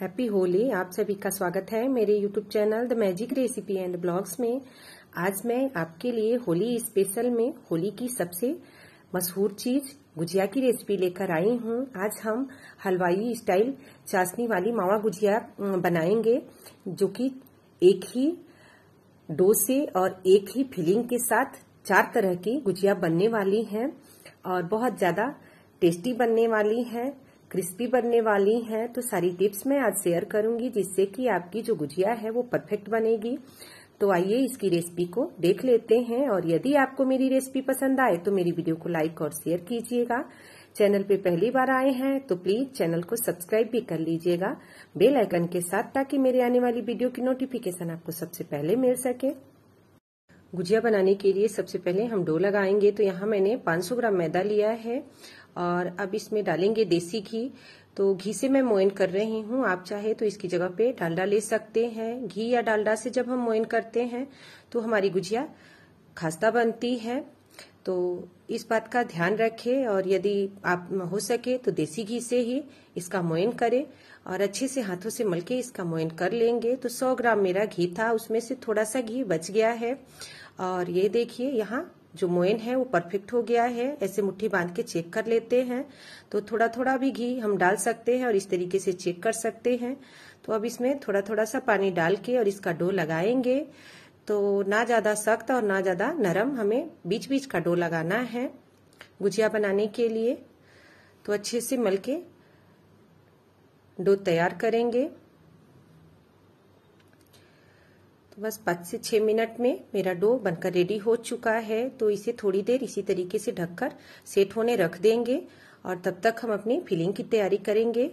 happy Holi आप सभी का स्वागत है मेरे YouTube channel the magic recipe and blogs में आज मैं आपके लिए होली स्पेशल में होली की सबसे मशहूर चीज गुजिया की रेसिपी लेकर आई हूँ आज हम हलवाई स्टाइल चाशनी वाली मावा गुजिया बनाएंगे जो कि एक ही डो से और एक ही फिलिंग के साथ चार तरह की गुजिया बनने वाली हैं और बहुत ज्यादा टेस्टी बनने वाली हैं क्रिस्पी बनने वाली है तो सारी टिप्स मैं आज शेयर करूंगी जिससे कि आपकी जो गुजिया है वो परफेक्ट बनेगी तो आइए इसकी रेसिपी को देख लेते हैं और यदि आपको मेरी रेसिपी पसंद आए तो मेरी वीडियो को लाइक और शेयर कीजिएगा चैनल पे पहली बार आए हैं तो प्लीज चैनल को सब्सक्राइब भी कर लीजिएगा बेल आइकन के साथ ताकि मेरी आने वाली वीडियो की नोटिफिकेशन आपको सबसे पहले मिल सके गुजिया बनाने के लिए सबसे पहले हम डो लगाएंगे तो यहाँ मैंने 500 ग्राम मैदा लिया है और अब इसमें डालेंगे देसी घी तो घी से मैं मोइन कर रही हूँ आप चाहे तो इसकी जगह पे डालडा ले सकते हैं घी या डालडा से जब हम मोइन करते हैं तो हमारी गुजिया खास्ता बनती है तो इस बात का ध्यान रखें और यदि आप हो सके तो देसी घी से ही इसका मोइन करें और अच्छे से हाथों से मल इसका मोइन कर लेंगे तो 100 ग्राम मेरा घी था उसमें से थोड़ा सा घी बच गया है और ये देखिए यहाँ जो मोइन है वो परफेक्ट हो गया है ऐसे मुट्ठी बांध के चेक कर लेते हैं तो थोड़ा थोड़ा भी घी हम डाल सकते हैं और इस तरीके से चेक कर सकते हैं तो अब इसमें थोड़ा थोड़ा सा पानी डाल के और इसका डो लगाएंगे तो ना ज़्यादा सख्त और ना ज़्यादा नरम हमें बीच बीच का डो लगाना है गुजिया बनाने के लिए तो अच्छे से मल के डो तैयार करेंगे तो बस पाँच से छः मिनट में मेरा डो बनकर रेडी हो चुका है तो इसे थोड़ी देर इसी तरीके से ढककर सेट होने रख देंगे और तब तक हम अपनी फिलिंग की तैयारी करेंगे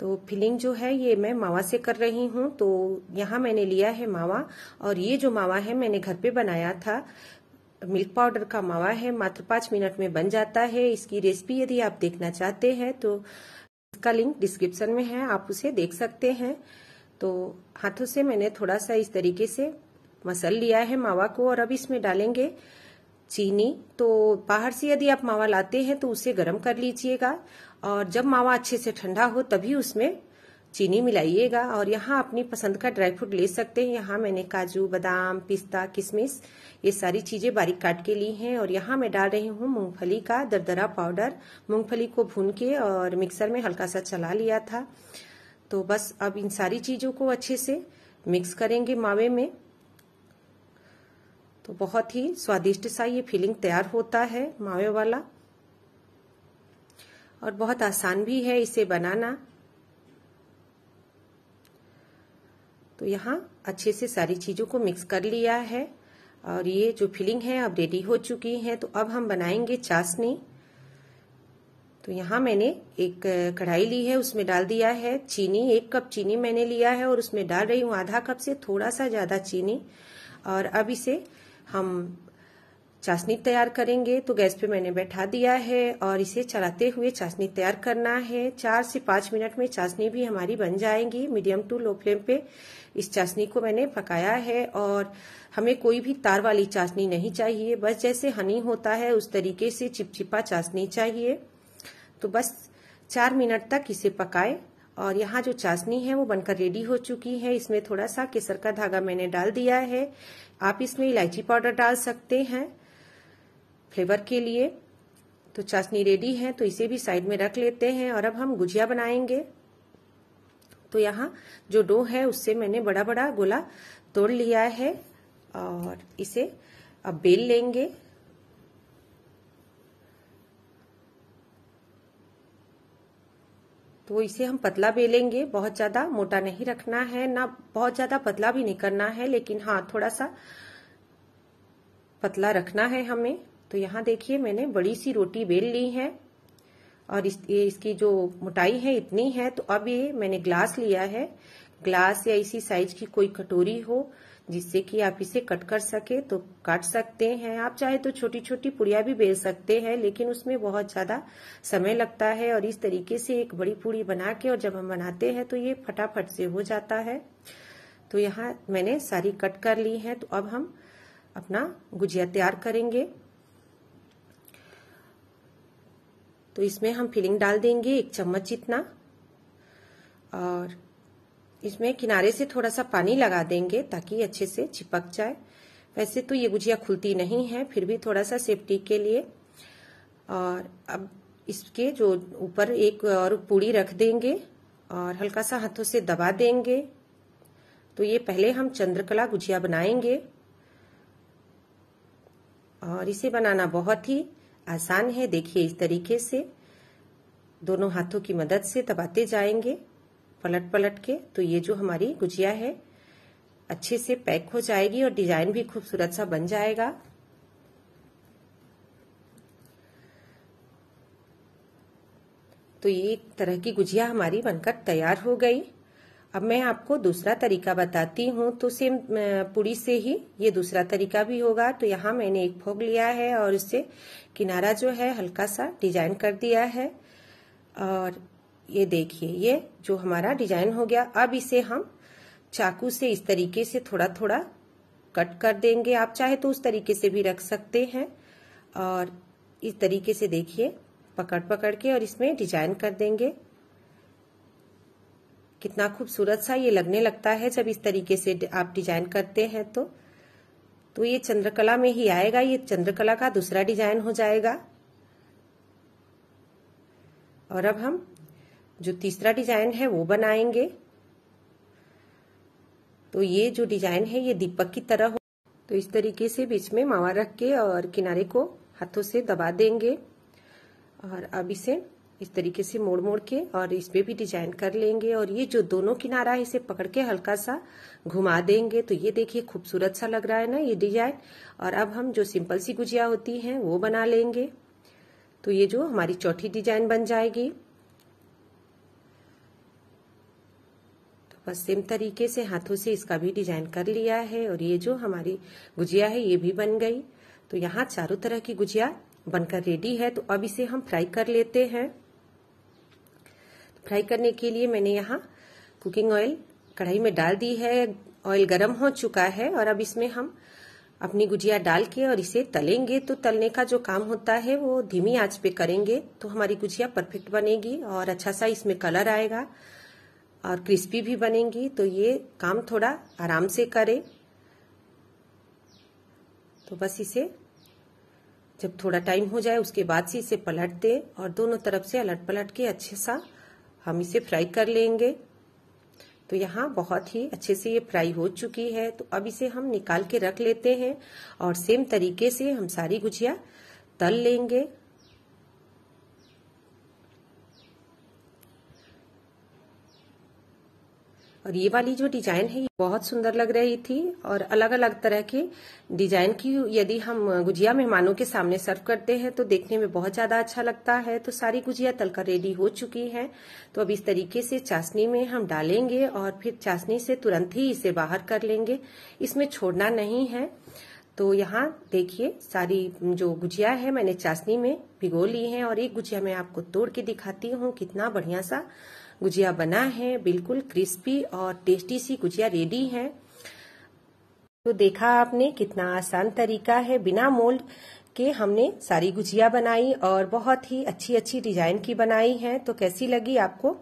तो फिलिंग जो है ये मैं मावा से कर रही हूँ तो यहाँ मैंने लिया है मावा और ये जो मावा है मैंने घर पे बनाया था मिल्क पाउडर का मावा है मात्र पांच मिनट में बन जाता है इसकी रेसिपी यदि आप देखना चाहते हैं तो इसका लिंक डिस्क्रिप्शन में है आप उसे देख सकते हैं तो हाथों से मैंने थोड़ा सा इस तरीके से मसल लिया है मावा को और अब इसमें डालेंगे चीनी तो बाहर से यदि आप मावा लाते हैं तो उसे गर्म कर लीजिएगा और जब मावा अच्छे से ठंडा हो तभी उसमें चीनी मिलाइएगा और यहाँ अपनी पसंद का ड्राई फ्रूट ले सकते हैं यहाँ मैंने काजू बादाम पिस्ता किशमिश ये सारी चीजें बारीक काट के ली हैं और यहाँ मैं डाल रही हूँ मूंगफली का दरदरा पाउडर मूंगफली को भून के और मिक्सर में हल्का सा चला लिया था तो बस अब इन सारी चीज़ों को अच्छे से मिक्स करेंगे मावे में तो बहुत ही स्वादिष्ट सा ये फीलिंग तैयार होता है मावे वाला और बहुत आसान भी है इसे बनाना तो यहाँ अच्छे से सारी चीज़ों को मिक्स कर लिया है और ये जो फिलिंग है अब रेडी हो चुकी है तो अब हम बनाएंगे चाशनी तो यहाँ मैंने एक कढ़ाई ली है उसमें डाल दिया है चीनी एक कप चीनी मैंने लिया है और उसमें डाल रही हूँ आधा कप से थोड़ा सा ज़्यादा चीनी और अब इसे हम चाशनी तैयार करेंगे तो गैस पे मैंने बैठा दिया है और इसे चलाते हुए चाशनी तैयार करना है चार से पांच मिनट में चाशनी भी हमारी बन जाएंगी मीडियम टू लो फ्लेम पे इस चाशनी को मैंने पकाया है और हमें कोई भी तार वाली चाशनी नहीं चाहिए बस जैसे हनी होता है उस तरीके से चिपचिपा चाशनी चाहिए तो बस चार मिनट तक इसे पकाए और यहाँ जो चाशनी है वो बनकर रेडी हो चुकी है इसमें थोड़ा सा केसर का धागा मैंने डाल दिया है आप इसमें इलायची पाउडर डाल सकते हैं फ्लेवर के लिए तो चाशनी रेडी है तो इसे भी साइड में रख लेते हैं और अब हम गुजिया बनाएंगे तो यहाँ जो डो है उससे मैंने बड़ा बड़ा गोला तोड़ लिया है और इसे अब बेल लेंगे तो इसे हम पतला बेलेंगे बहुत ज़्यादा मोटा नहीं रखना है ना बहुत ज़्यादा पतला भी नहीं करना है लेकिन हाँ थोड़ा सा पतला रखना है हमें तो यहाँ देखिए मैंने बड़ी सी रोटी बेल ली है और इस, इसकी जो मोटाई है इतनी है तो अब ये मैंने ग्लास लिया है ग्लास या इसी साइज की कोई कटोरी हो जिससे कि आप इसे कट कर सके तो काट सकते हैं आप चाहे तो छोटी छोटी पुड़िया भी बेच सकते हैं लेकिन उसमें बहुत ज्यादा समय लगता है और इस तरीके से एक बड़ी पूड़ी बना के और जब हम बनाते हैं तो ये फटाफट से हो जाता है तो यहाँ मैंने सारी कट कर ली है तो अब हम अपना गुजिया तैयार करेंगे तो इसमें हम फिलिंग डाल देंगे एक चम्मच जितना और इसमें किनारे से थोड़ा सा पानी लगा देंगे ताकि अच्छे से चिपक जाए वैसे तो ये गुजिया खुलती नहीं है फिर भी थोड़ा सा सेफ्टी के लिए और अब इसके जो ऊपर एक और पूड़ी रख देंगे और हल्का सा हाथों से दबा देंगे तो ये पहले हम चंद्रकला गुजिया बनाएंगे और इसे बनाना बहुत ही आसान है देखिए इस तरीके से दोनों हाथों की मदद से दबाते जाएंगे पलट पलट के तो ये जो हमारी गुजिया है अच्छे से पैक हो जाएगी और डिजाइन भी खूबसूरत सा बन जाएगा तो ये एक तरह की गुजिया हमारी बनकर तैयार हो गई अब मैं आपको दूसरा तरीका बताती हूँ तो सेम पूरी से ही ये दूसरा तरीका भी होगा तो यहाँ मैंने एक फोग लिया है और इससे किनारा जो है हल्का सा डिजाइन कर दिया है और ये देखिए ये जो हमारा डिजाइन हो गया अब इसे हम चाकू से इस तरीके से थोड़ा थोड़ा कट कर देंगे आप चाहे तो उस तरीके से भी रख सकते हैं और इस तरीके से देखिए पकड़ पकड़ के और इसमें डिजाइन कर देंगे कितना खूबसूरत सा ये लगने लगता है जब इस तरीके से आप डिजाइन करते हैं तो तो ये चंद्रकला में ही आएगा ये चंद्रकला का दूसरा डिजाइन हो जाएगा और अब हम जो तीसरा डिजाइन है वो बनाएंगे तो ये जो डिजाइन है ये दीपक की तरह हो तो इस तरीके से बीच में मावा रख के और किनारे को हाथों से दबा देंगे और अब इसे इस तरीके से मोड़ मोड़ के और इसमें भी डिजाइन कर लेंगे और ये जो दोनों किनारा है इसे पकड़ के हल्का सा घुमा देंगे तो ये देखिए खूबसूरत सा लग रहा है ना ये डिजाइन और अब हम जो सिंपल सी गुजिया होती है वो बना लेंगे तो ये जो हमारी चौथी डिजाइन बन जाएगी और सेम तरीके से हाथों से इसका भी डिजाइन कर लिया है और ये जो हमारी गुजिया है ये भी बन गई तो यहाँ चारों तरह की गुजिया बनकर रेडी है तो अब इसे हम फ्राई कर लेते हैं फ्राई करने के लिए मैंने यहाँ कुकिंग ऑयल कढ़ाई में डाल दी है ऑयल गर्म हो चुका है और अब इसमें हम अपनी गुजिया डाल के और इसे तलेंगे तो तलने का जो काम होता है वो धीमी आंच पे करेंगे तो हमारी गुजिया परफेक्ट बनेगी और अच्छा सा इसमें कलर आएगा और क्रिस्पी भी बनेंगी तो ये काम थोड़ा आराम से करें तो बस इसे जब थोड़ा टाइम हो जाए उसके बाद से इसे पलट दें और दोनों तरफ से अलट पलट के अच्छे सा हम इसे फ्राई कर लेंगे तो यहाँ बहुत ही अच्छे से ये फ्राई हो चुकी है तो अब इसे हम निकाल के रख लेते हैं और सेम तरीके से हम सारी गुजिया तल लेंगे और ये वाली जो डिजाइन है ये बहुत सुंदर लग रही थी और अलग अलग तरह के डिजाइन की यदि हम गुजिया मेहमानों के सामने सर्व करते हैं तो देखने में बहुत ज्यादा अच्छा लगता है तो सारी गुजिया तलकर रेडी हो चुकी है तो अब इस तरीके से चाशनी में हम डालेंगे और फिर चाशनी से तुरंत ही इसे बाहर कर लेंगे इसमें छोड़ना नहीं है तो यहाँ देखिए सारी जो गुजिया है मैंने चाशनी में भिगो ली है और एक गुजिया मैं आपको तोड़ के दिखाती हूँ कितना बढ़िया सा गुजिया बना है बिल्कुल क्रिस्पी और टेस्टी सी गुजिया रेडी है तो देखा आपने कितना आसान तरीका है बिना मोल्ड कि हमने सारी गुजिया बनाई और बहुत ही अच्छी अच्छी डिजाइन की बनाई है तो कैसी लगी आपको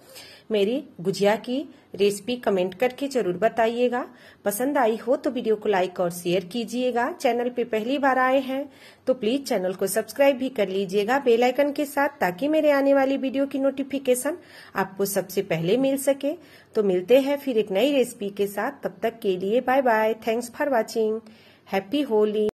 मेरी गुजिया की रेसिपी कमेंट करके जरूर बताइएगा पसंद आई हो तो वीडियो को लाइक और शेयर कीजिएगा चैनल पे पहली बार आए हैं तो प्लीज चैनल को सब्सक्राइब भी कर लीजिएगा बेल आइकन के साथ ताकि मेरे आने वाली वीडियो की नोटिफिकेशन आपको सबसे पहले मिल सके तो मिलते हैं फिर एक नई रेसिपी के साथ तब तक के लिए bye bye thanks for watching happy Holi